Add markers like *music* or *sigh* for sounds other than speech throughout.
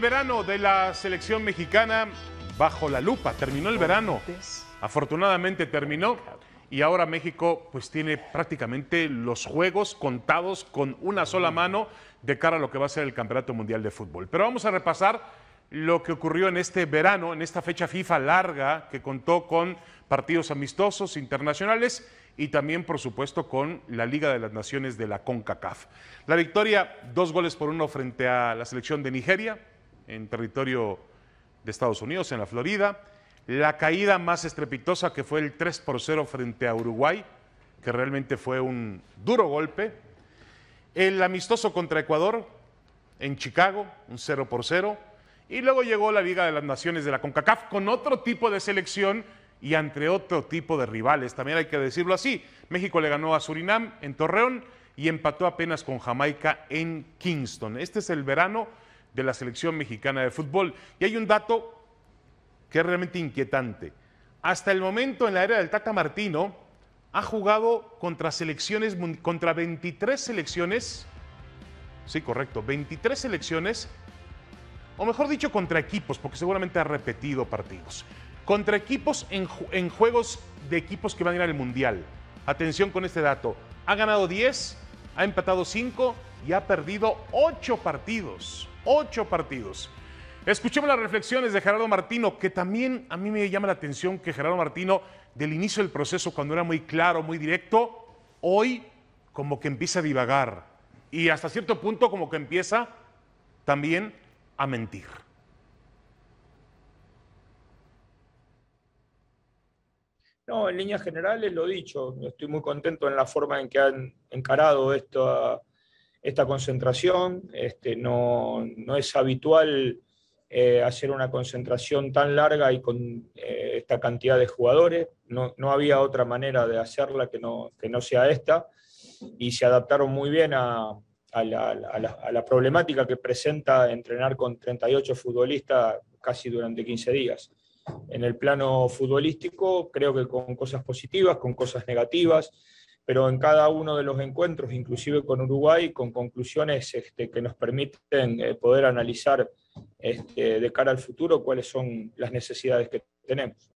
El verano de la selección mexicana bajo la lupa. Terminó el verano. Afortunadamente terminó. Y ahora México pues tiene prácticamente los juegos contados con una sola mano de cara a lo que va a ser el Campeonato Mundial de Fútbol. Pero vamos a repasar lo que ocurrió en este verano, en esta fecha FIFA larga que contó con partidos amistosos internacionales y también, por supuesto, con la Liga de las Naciones de la CONCACAF. La victoria, dos goles por uno frente a la selección de Nigeria, en territorio de Estados Unidos, en la Florida. La caída más estrepitosa que fue el 3 por 0 frente a Uruguay, que realmente fue un duro golpe. El amistoso contra Ecuador en Chicago, un 0 por 0. Y luego llegó la Liga de las Naciones de la CONCACAF con otro tipo de selección y entre otro tipo de rivales. También hay que decirlo así. México le ganó a Surinam en Torreón y empató apenas con Jamaica en Kingston. Este es el verano de la selección mexicana de fútbol. Y hay un dato que es realmente inquietante. Hasta el momento en la era del Tata Martino ha jugado contra selecciones contra 23 selecciones. Sí, correcto, 23 selecciones o mejor dicho contra equipos, porque seguramente ha repetido partidos. Contra equipos en, en juegos de equipos que van a ir al Mundial. Atención con este dato. Ha ganado 10, ha empatado 5 y ha perdido 8 partidos ocho partidos. Escuchemos las reflexiones de Gerardo Martino, que también a mí me llama la atención que Gerardo Martino, del inicio del proceso, cuando era muy claro, muy directo, hoy como que empieza a divagar y hasta cierto punto como que empieza también a mentir. No, en líneas generales lo dicho, estoy muy contento en la forma en que han encarado esto a esta concentración. Este, no, es habitual eh, hacer una concentración tan larga y con eh, esta cantidad de jugadores. No, había otra manera de hacerla que no, sea esta. Y se adaptaron muy bien a, la, a la problemática que presenta entrenar con 38 futbolistas casi durante 15 días. En el plano futbolístico, creo que con cosas positivas, con cosas negativas pero en cada uno de los encuentros, inclusive con Uruguay, con conclusiones este, que nos permiten eh, poder analizar este, de cara al futuro cuáles son las necesidades que tenemos.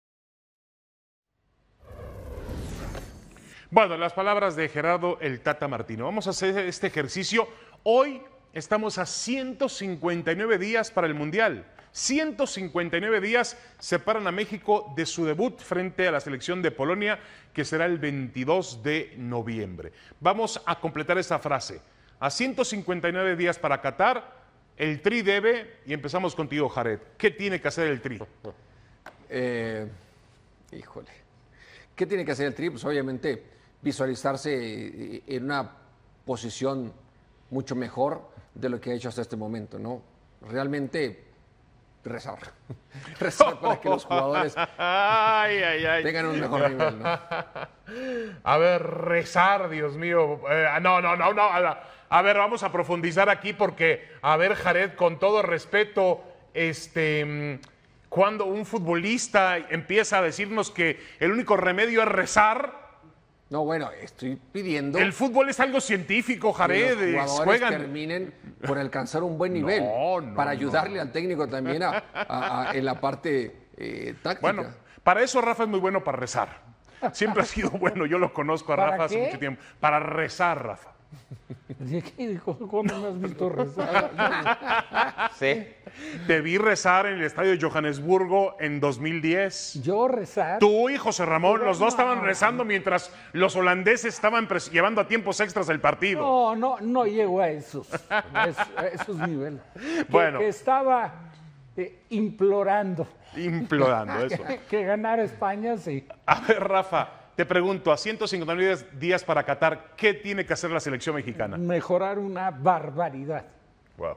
Bueno, las palabras de Gerardo el Tata Martino. Vamos a hacer este ejercicio. Hoy estamos a 159 días para el Mundial. 159 días separan a México de su debut frente a la selección de Polonia, que será el 22 de noviembre. Vamos a completar esa frase. A 159 días para Qatar, el Tri debe, y empezamos contigo, Jared. ¿Qué tiene que hacer el Tri? *laughs* Eh, híjole. ¿Qué tiene que hacer el Tri? Pues obviamente visualizarse eh, en una posición mucho mejor de lo que ha hecho hasta este momento, ¿no? Realmente rezar. *laughs* rezar para que los jugadores tengan un mejor nivel, A ver, rezar, Dios mío. Eh, no, no, no, no. A, ver, vamos a profundizar aquí porque, a ver, Jared, con todo respeto, este. Mm, cuando un futbolista empieza a decirnos que el único remedio es rezar, no, bueno, estoy pidiendo. El fútbol es algo científico, Jared. juegan. terminen por alcanzar un buen nivel, para ayudarle al técnico también en la parte eh, táctica. Bueno, para eso Rafa es muy bueno para rezar. Siempre ha sido bueno, yo lo conozco a Rafa hace mucho tiempo. Para rezar, Rafa. ¿Cuándo me has visto rezar? sí. Te vi rezar en el estadio de Johannesburgo en 2010. ¿Yo rezar? Tú y José Ramón, los dos estaban rezando mientras los holandeses estaban llevando a tiempos extras el partido. No, no, no llego a esos, a esos, niveles. Bueno. estaba eh, implorando. Implorando, *laughs* eso. que, que ganara España, sí. A ver, Rafa. Te pregunto, a 150 días para Qatar, ¿qué tiene que hacer la selección mexicana? Mejorar una barbaridad. Wow.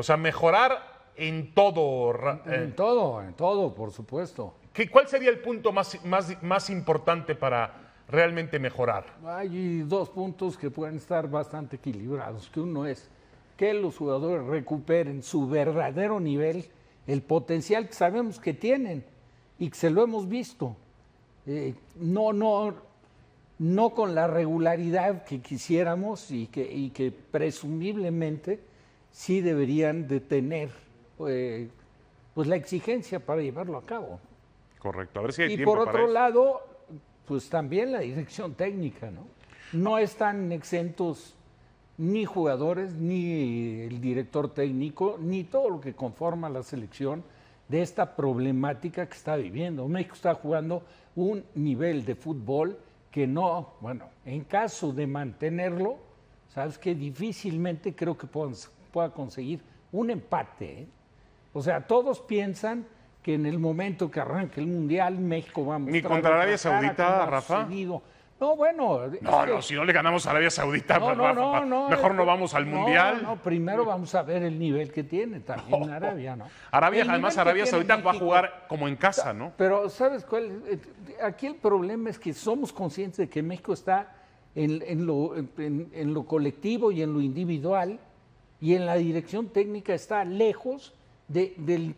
O sea, mejorar en todo. En, eh. todo, en todo, por supuesto. ¿Qué, ¿Cuál sería el punto más, más, más importante para realmente mejorar? Hay dos puntos que pueden estar bastante equilibrados, que uno es que los jugadores recuperen su verdadero nivel, el potencial que sabemos que tienen y que se lo hemos visto. Eh, no, no, no con la regularidad que quisiéramos y que, y que presumiblemente sí deberían de tener eh, pues la exigencia para llevarlo a cabo. Correcto, a ver si hay y por otro lado, pues también la dirección técnica, ¿no? No están exentos ni jugadores, ni el director técnico, ni todo lo que conforma la selección de esta problemática que está viviendo. México está jugando un nivel de fútbol que no, bueno, en caso de mantenerlo, sabes que difícilmente creo que pueda conseguir un empate. ¿eh? O sea, todos piensan que en el momento que arranque el Mundial, México va a Ni contra Arabia Saudita, Rafa. No, bueno. No, no, si no le ganamos a Arabia Saudita, mejor no vamos al Mundial. No, primero vamos a ver el nivel que tiene también Arabia, ¿no? Arabia, además, Arabia Saudita va a jugar como en casa, ¿no? Pero, ¿sabes cuál? Aquí el problema es que somos conscientes de que México está en, lo, en lo colectivo y en lo individual y en la dirección técnica está lejos del,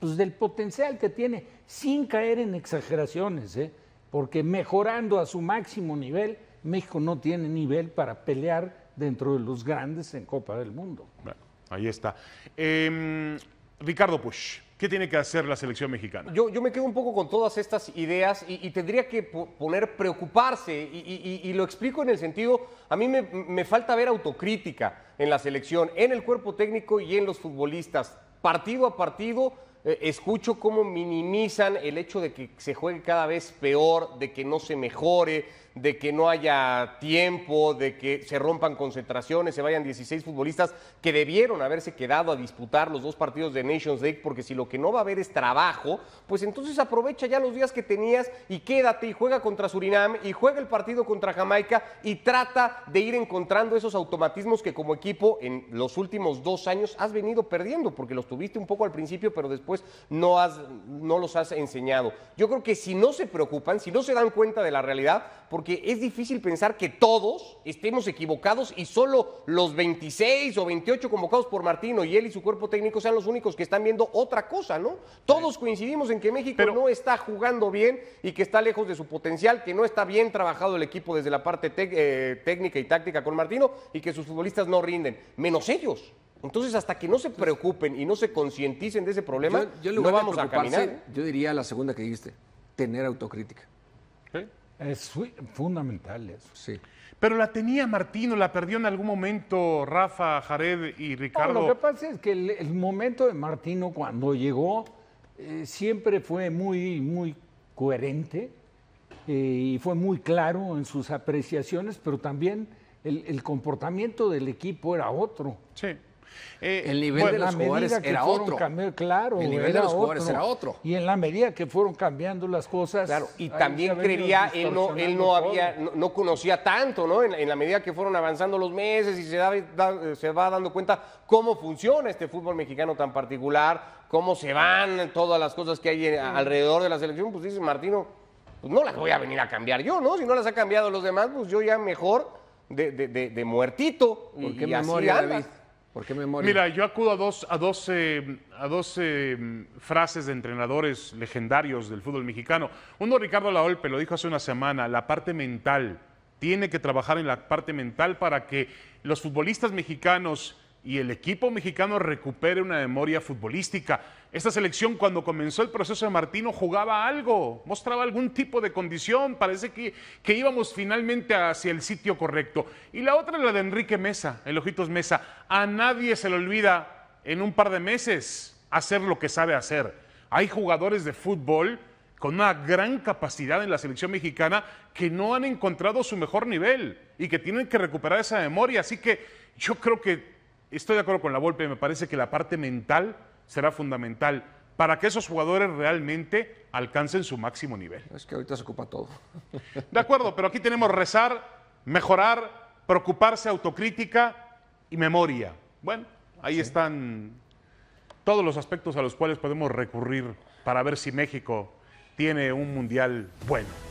pues, del potencial que tiene, sin caer en exageraciones, ¿eh? porque mejorando a su máximo nivel, México no tiene nivel para pelear dentro de los grandes en Copa del Mundo. Bueno, ahí está. Em, Ricardo Push. ¿Qué tiene que hacer la selección mexicana? Yo, me quedo un poco con todas estas ideas y, tendría que poner preocuparse y, lo explico en el sentido, a mí me, me falta ver autocrítica en la selección, en el cuerpo técnico y en los futbolistas, partido a partido eh, escucho cómo minimizan el hecho de que se juegue cada vez peor, de que no se mejore, de que no haya tiempo, de que se rompan concentraciones, se vayan 16 futbolistas que debieron haberse quedado a disputar los dos partidos de Nations League, porque si lo que no va a haber es trabajo, pues entonces aprovecha ya los días que tenías y quédate y juega contra Surinam y juega el partido contra Jamaica y trata de ir encontrando esos automatismos que como equipo en los últimos dos años has venido perdiendo, porque los tuviste un poco al principio, pero después no, has, no los has enseñado. Yo creo que si no se preocupan, si no se dan cuenta de la realidad, porque es difícil pensar que todos estemos equivocados y solo los 26 o 28 convocados por Martino y él y su cuerpo técnico sean los únicos que están viendo otra cosa, ¿no? Todos coincidimos en que México no está jugando bien y que está lejos de su potencial, que no está bien trabajado el equipo desde la parte eh, técnica y táctica con Martino y que sus futbolistas no rinden, menos ellos. Entonces, hasta que no se preocupen y no se concienticen de ese problema, no vamos a caminar. Yo diría la segunda que dijiste, tener autocrítica. Es fundamental eso. Sí. Pero la tenía Martino, la perdió en algún momento Rafa, Jared y Ricardo. lo que pasa es que el, momento de Martino cuando llegó eh, siempre fue muy, muy coherente eh, y fue muy claro en sus apreciaciones, pero también el, el comportamiento del equipo era otro. Sí el nivel de los jugadores era otro. el nivel de los jugadores era otro. Y en la medida que fueron cambiando las cosas. Claro, y también creería, él no, él no había, no, conocía tanto, ¿no? En, la medida que fueron avanzando los meses y se, da, se va dando cuenta cómo funciona este fútbol mexicano tan particular, cómo se van todas las cosas que hay alrededor de la selección, pues dice Martino, pues no las voy a venir a cambiar yo, ¿no? Si no las ha cambiado los demás, pues yo ya mejor de, de, de, de muertito. Porque y memoria? Mira, yo acudo a dos, a a mm, frases de entrenadores legendarios del fútbol mexicano. Uno, Ricardo Laolpe, lo dijo hace una semana, la parte mental. Tiene que trabajar en la parte mental para que los futbolistas mexicanos y el equipo mexicano recupere una memoria futbolística. Esta selección cuando comenzó el proceso de Martino jugaba algo, mostraba algún tipo de condición, parece que, que íbamos finalmente hacia el sitio correcto. Y la otra es la de Enrique Mesa, el Ojitos Mesa. A nadie se le olvida en un par de meses hacer lo que sabe hacer. Hay jugadores de fútbol con una gran capacidad en la selección mexicana que no han encontrado su mejor nivel y que tienen que recuperar esa memoria. Así que yo creo que estoy de acuerdo con la Volpe, me parece que la parte mental será fundamental para que esos jugadores realmente alcancen su máximo nivel. Es que ahorita se ocupa todo. *laughs* De acuerdo, pero aquí tenemos rezar, mejorar, preocuparse, autocrítica y memoria. Bueno, ahí están todos los aspectos a los cuales podemos recurrir para ver si México tiene un mundial bueno.